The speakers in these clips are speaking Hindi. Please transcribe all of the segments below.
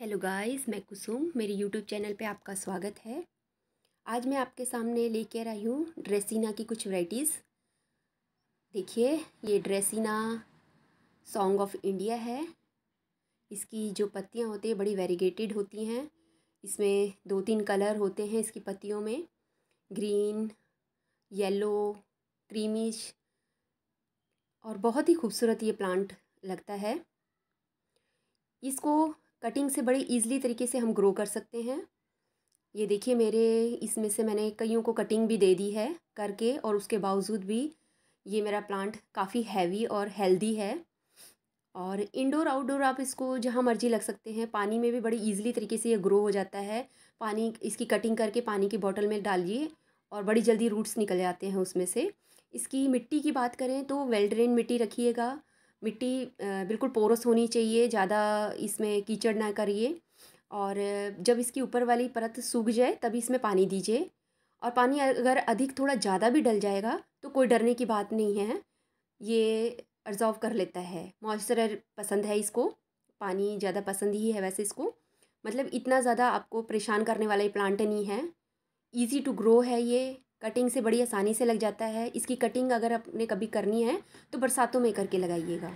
हेलो गाइस मैं कुसुम मेरे यूट्यूब चैनल पे आपका स्वागत है आज मैं आपके सामने लेकर आई हूँ ड्रेसिना की कुछ वैराइटीज़ देखिए ये ड्रेसिना सॉन्ग ऑफ इंडिया है इसकी जो पत्तियाँ होती हैं बड़ी वेरीगेटेड होती हैं इसमें दो तीन कलर होते हैं इसकी पत्तियों में ग्रीन येलो क्रीमिश और बहुत ही खूबसूरत ये प्लांट लगता है इसको कटिंग से बड़े ईजिली तरीके से हम ग्रो कर सकते हैं ये देखिए मेरे इसमें से मैंने कईयों को कटिंग भी दे दी है करके और उसके बावजूद भी ये मेरा प्लांट काफ़ी हैवी और हेल्दी है और इंडोर आउटडोर आप इसको जहाँ मर्जी लग सकते हैं पानी में भी बड़ी ईजिली तरीके से ये ग्रो हो जाता है पानी इसकी कटिंग करके पानी की बॉटल में डालिए और बड़ी जल्दी रूट्स निकल जाते हैं उसमें से इसकी मिट्टी की बात करें तो वेल ड्रेन मिट्टी रखिएगा मिट्टी बिल्कुल पोरस होनी चाहिए ज़्यादा इसमें कीचड़ ना करिए और जब इसकी ऊपर वाली परत सूख जाए तभी इसमें पानी दीजिए और पानी अगर अधिक थोड़ा ज़्यादा भी डल जाएगा तो कोई डरने की बात नहीं है ये अब्जॉर्व कर लेता है मॉइस्चर पसंद है इसको पानी ज़्यादा पसंद ही है वैसे इसको मतलब इतना ज़्यादा आपको परेशान करने वाला ये प्लांट नहीं है ईजी टू ग्रो है ये कटिंग से बड़ी आसानी से लग जाता है इसकी कटिंग अगर आपने कभी करनी है तो बरसातों में करके लगाइएगा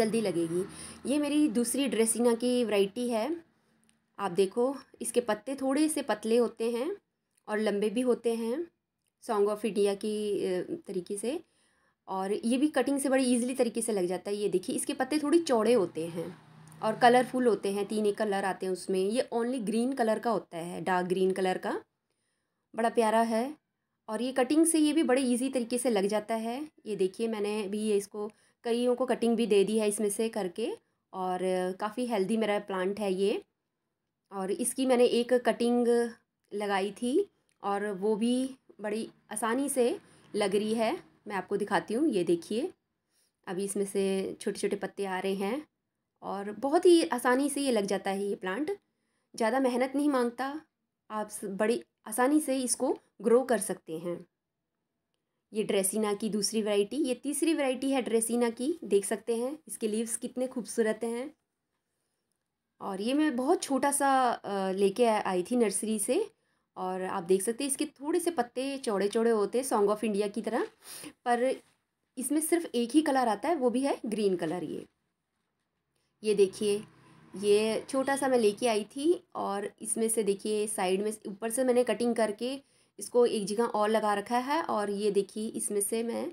जल्दी लगेगी ये मेरी दूसरी ड्रेसिंगा की वैरायटी है आप देखो इसके पत्ते थोड़े से पतले होते हैं और लंबे भी होते हैं सॉन्ग ऑफ इंडिया की तरीके से और ये भी कटिंग से बड़ी ईजिली तरीके से लग जाता है ये देखिए इसके पत्ते थोड़ी चौड़े होते हैं और कलरफुल होते हैं तीन एक कलर आते हैं उसमें ये ओनली ग्रीन कलर का होता है डार्क ग्रीन कलर का बड़ा प्यारा है और ये कटिंग से ये भी बड़े इजी तरीके से लग जाता है ये देखिए मैंने भी ये इसको कईयों को कटिंग भी दे दी है इसमें से करके और काफ़ी हेल्दी मेरा प्लांट है ये और इसकी मैंने एक कटिंग लगाई थी और वो भी बड़ी आसानी से लग रही है मैं आपको दिखाती हूँ ये देखिए अभी इसमें से छोटे छोटे पत्ते आ रहे हैं और बहुत ही आसानी से ये लग जाता है ये प्लांट ज़्यादा मेहनत नहीं मांगता आप बड़ी आसानी से इसको ग्रो कर सकते हैं ये ड्रेसिना की दूसरी वैरायटी ये तीसरी वैरायटी है ड्रेसिना की देख सकते हैं इसके लीव्स कितने खूबसूरत हैं और ये मैं बहुत छोटा सा लेके आई थी नर्सरी से और आप देख सकते हैं इसके थोड़े से पत्ते चौड़े चौड़े होते हैं सॉन्ग ऑफ इंडिया की तरह पर इसमें सिर्फ एक ही कलर आता है वो भी है ग्रीन कलर ये ये देखिए ये छोटा सा मैं लेके आई थी और इसमें से देखिए साइड में ऊपर से मैंने कटिंग करके इसको एक जगह और लगा रखा है और ये देखिए इसमें से मैं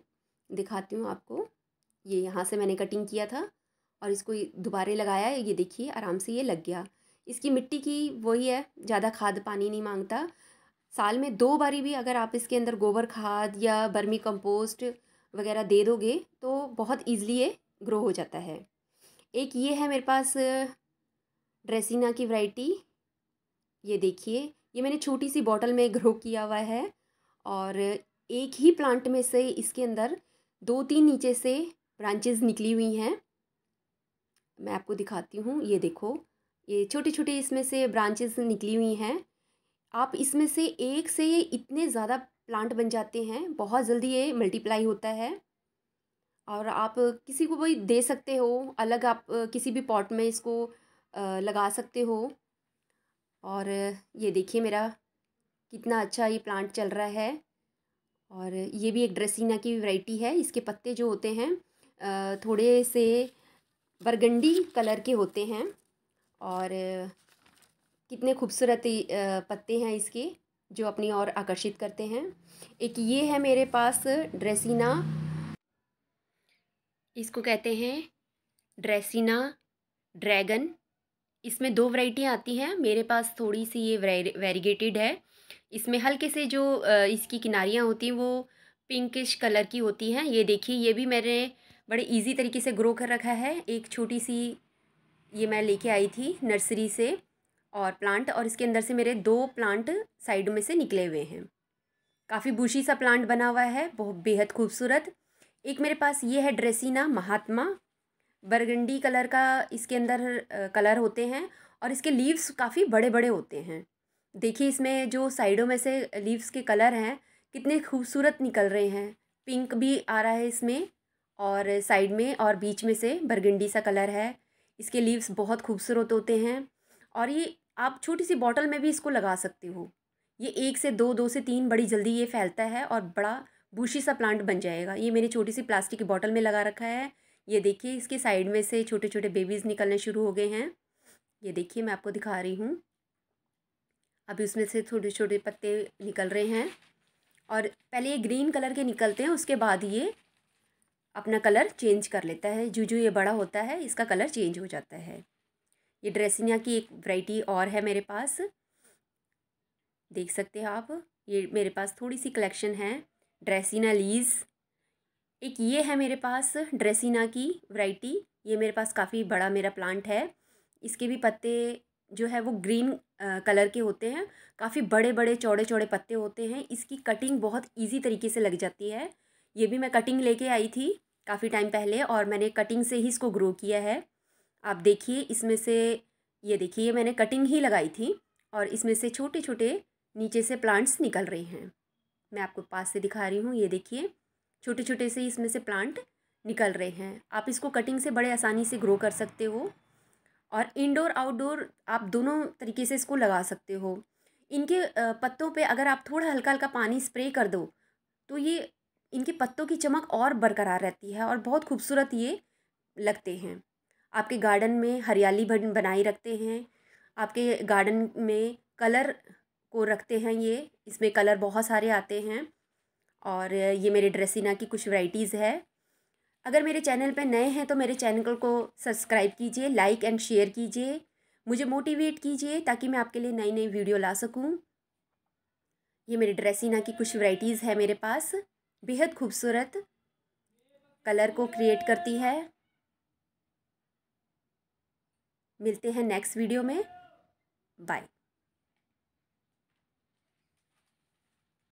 दिखाती हूँ आपको ये यहाँ से मैंने कटिंग किया था और इसको दोबारे लगाया ये देखिए आराम से ये लग गया इसकी मिट्टी की वही है ज़्यादा खाद पानी नहीं मांगता साल में दो बारी भी अगर आप इसके अंदर गोबर खाद या बर्मी कंपोस्ट वगैरह दे दोगे तो बहुत ईजिली ये ग्रो हो जाता है एक ये है मेरे पास ड्रेसिना की वैरायटी ये देखिए ये मैंने छोटी सी बॉटल में ग्रो किया हुआ है और एक ही प्लांट में से इसके अंदर दो तीन नीचे से ब्रांचेस निकली हुई हैं मैं आपको दिखाती हूँ ये देखो ये छोटे छोटे इसमें से ब्रांचेस निकली हुई हैं आप इसमें से एक से ये इतने ज़्यादा प्लांट बन जाते हैं बहुत जल्दी ये मल्टीप्लाई होता है और आप किसी को भी दे सकते हो अलग आप किसी भी पॉट में इसको लगा सकते हो और ये देखिए मेरा कितना अच्छा ये प्लांट चल रहा है और ये भी एक ड्रेसिना की वैरायटी है इसके पत्ते जो होते हैं थोड़े से बरगंडी कलर के होते हैं और कितने खूबसूरत पत्ते हैं इसके जो अपनी ओर आकर्षित करते हैं एक ये है मेरे पास ड्रेसिना इसको कहते हैं ड्रेसिना ड्रैगन इसमें दो वैरायटियाँ आती हैं मेरे पास थोड़ी सी ये वेरीगेटेड है इसमें हल्के से जो इसकी किनारियाँ होती हैं वो पिंकिश कलर की होती हैं ये देखिए ये भी मैंने बड़े इजी तरीके से ग्रो कर रखा है एक छोटी सी ये मैं लेके आई थी नर्सरी से और प्लांट और इसके अंदर से मेरे दो प्लांट साइड में से निकले हुए हैं काफ़ी बुशी सा प्लांट बना हुआ है बहुत बेहद खूबसूरत एक मेरे पास ये है ड्रेसिना महात्मा बरगंडी कलर का इसके अंदर कलर होते हैं और इसके लीव्स काफ़ी बड़े बड़े होते हैं देखिए इसमें जो साइडों में से लीव्स के कलर हैं कितने खूबसूरत निकल रहे हैं पिंक भी आ रहा है इसमें और साइड में और बीच में से बरगंडी सा कलर है इसके लीव्स बहुत खूबसूरत होते हैं और ये आप छोटी सी बॉटल में भी इसको लगा सकते हो ये एक से दो दो से तीन बड़ी जल्दी ये फैलता है और बड़ा बूशी सा प्लांट बन जाएगा ये मैंने छोटी सी प्लास्टिक की बॉटल में लगा रखा है ये देखिए इसके साइड में से छोटे छोटे बेबीज़ निकलने शुरू हो गए हैं ये देखिए मैं आपको दिखा रही हूँ अभी उसमें से छोटे छोटे पत्ते निकल रहे हैं और पहले ये ग्रीन कलर के निकलते हैं उसके बाद ये अपना कलर चेंज कर लेता है जो जो ये बड़ा होता है इसका कलर चेंज हो जाता है ये ड्रेसिनिया की एक वैरायटी और है मेरे पास देख सकते हैं आप ये मेरे पास थोड़ी सी कलेक्शन है ड्रेसिना लीज़ एक ये है मेरे पास ड्रेसिना की वैरायटी ये मेरे पास काफ़ी बड़ा मेरा प्लांट है इसके भी पत्ते जो है वो ग्रीन कलर के होते हैं काफ़ी बड़े बड़े चौड़े चौड़े पत्ते होते हैं इसकी कटिंग बहुत इजी तरीके से लग जाती है ये भी मैं कटिंग लेके आई थी काफ़ी टाइम पहले और मैंने कटिंग से ही इसको ग्रो किया है आप देखिए इसमें से ये देखिए ये मैंने कटिंग ही लगाई थी और इसमें से छोटे छोटे नीचे से प्लांट्स निकल रहे हैं मैं आपको पास से दिखा रही हूँ ये देखिए छोटे छोटे से इसमें से प्लांट निकल रहे हैं आप इसको कटिंग से बड़े आसानी से ग्रो कर सकते हो और इंडोर आउटडोर आप दोनों तरीके से इसको लगा सकते हो इनके पत्तों पे अगर आप थोड़ा हल्का हल्का पानी स्प्रे कर दो तो ये इनके पत्तों की चमक और बरकरार रहती है और बहुत खूबसूरत ये लगते हैं आपके गार्डन में हरियाली बनाई रखते हैं आपके गार्डन में कलर को रखते हैं ये इसमें कलर बहुत सारे आते हैं और ये मेरे ड्रेसिना की कुछ वैराइटीज़ है अगर मेरे चैनल पर नए हैं तो मेरे चैनल को सब्सक्राइब कीजिए लाइक एंड शेयर कीजिए मुझे मोटिवेट कीजिए ताकि मैं आपके लिए नई नई वीडियो ला सकूं। ये मेरे ड्रेसिना की कुछ वैराइटीज़ है मेरे पास बेहद खूबसूरत कलर को क्रिएट करती है मिलते हैं नेक्स्ट वीडियो में बाय